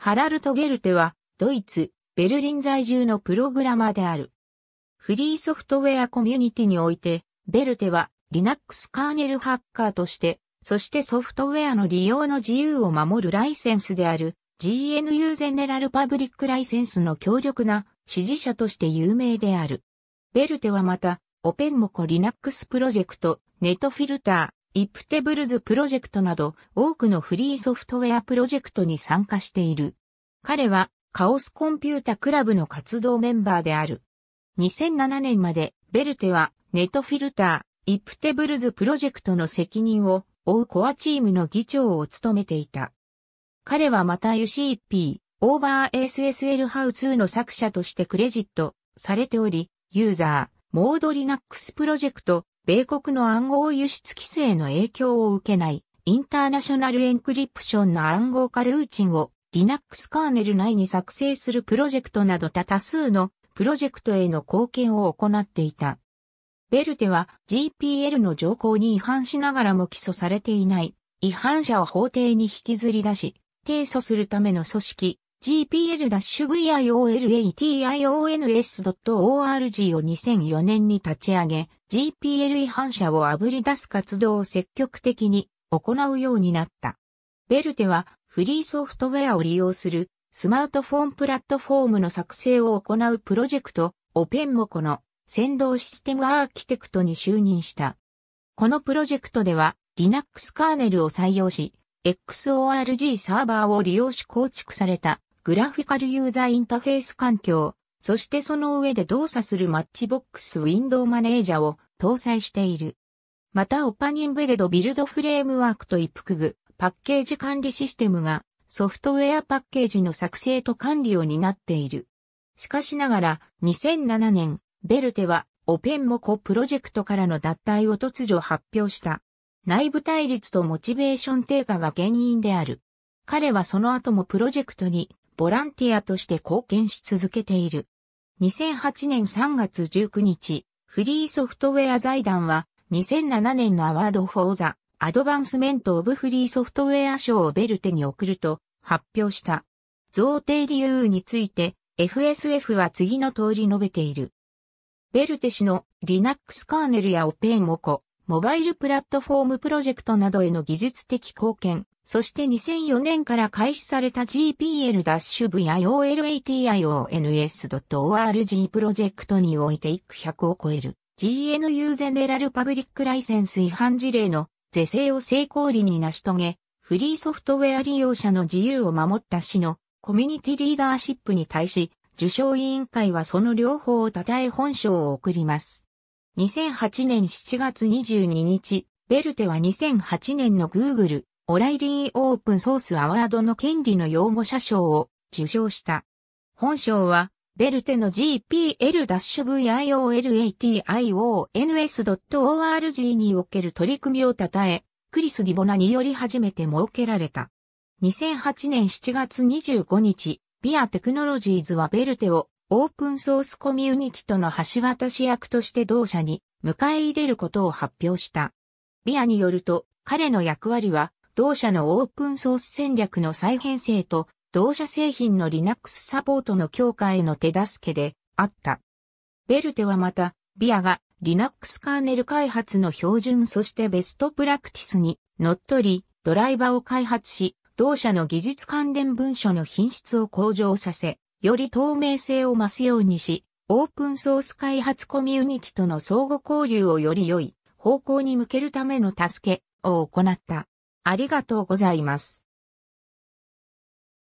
ハラルト・ゲルテは、ドイツ、ベルリン在住のプログラマーである。フリーソフトウェアコミュニティにおいて、ベルテは Linux カーネルハッカーとして、そしてソフトウェアの利用の自由を守るライセンスである GNU ゼネラルパブリックライセンスの強力な支持者として有名である。ベルテはまた、オペンモコ Linux プロジェクト、ネットフィルター、イプテブルズプロジェクトなど多くのフリーソフトウェアプロジェクトに参加している。彼はカオスコンピュータクラブの活動メンバーである。2007年までベルテはネットフィルター、イプテブルズプロジェクトの責任を負うコアチームの議長を務めていた。彼はまた UCP、オーバー SSL ハウツーの作者としてクレジットされており、ユーザー、モードリナックスプロジェクト、米国の暗号輸出規制の影響を受けない、インターナショナルエンクリプションの暗号化ルーチンを Linux カーネル内に作成するプロジェクトなど多数のプロジェクトへの貢献を行っていた。ベルテは GPL の条項に違反しながらも起訴されていない違反者を法廷に引きずり出し、提訴するための組織 gpl-violations.org を2004年に立ち上げ、GPL 違反者を炙り出す活動を積極的に行うようになった。ベルテはフリーソフトウェアを利用するスマートフォンプラットフォームの作成を行うプロジェクトオペンモコの先導システムアーキテクトに就任した。このプロジェクトでは Linux カーネルを採用し、XORG サーバーを利用し構築されたグラフィカルユーザーインターフェース環境、そしてその上で動作するマッチボックスウィンドウマネージャを搭載している。またオパニンベデドビルドフレームワークと一服具、パッケージ管理システムがソフトウェアパッケージの作成と管理を担っている。しかしながら2007年、ベルテはオペンモコプロジェクトからの脱退を突如発表した。内部対立とモチベーション低下が原因である。彼はその後もプロジェクトにボランティアとして貢献し続けている。2008年3月19日、フリーソフトウェア財団は2007年のアワードフォーザ・アドバンスメント・オブ・フリーソフトウェア賞をベルテに送ると発表した。贈呈理由について FSF は次の通り述べている。ベルテ氏の Linux カーネルや OpenOco、モバイルプラットフォームプロジェクトなどへの技術的貢献、そして2004年から開始された GPL-VIOLATIONS.org プロジェクトにおいて1区100を超える GNU ゼネラルパブリックライセンス違反事例の是正を成功裏に成し遂げ、フリーソフトウェア利用者の自由を守った市のコミュニティリーダーシップに対し、受賞委員会はその両方を称え本賞を贈ります。2008年7月22日、ベルテは2008年の Google オライリーオープンソースアワードの権利の擁護者賞を受賞した。本賞は、ベルテの GPL-VIOLATIONS.org における取り組みを称え、クリス・ディボナにより初めて設けられた。2008年7月25日、ビアテクノロジーズはベルテをオープンソースコミュニティとの橋渡し役として同社に迎え入れることを発表した。ビアによると、彼の役割は同社のオープンソース戦略の再編成と、同社製品の Linux サポートの強化への手助けであった。ベルテはまた、ビアが Linux カーネル開発の標準そしてベストプラクティスにのっとり、ドライバーを開発し、同社の技術関連文書の品質を向上させ、より透明性を増すようにし、オープンソース開発コミュニティとの相互交流をより良い方向に向けるための助けを行った。ありがとうございます。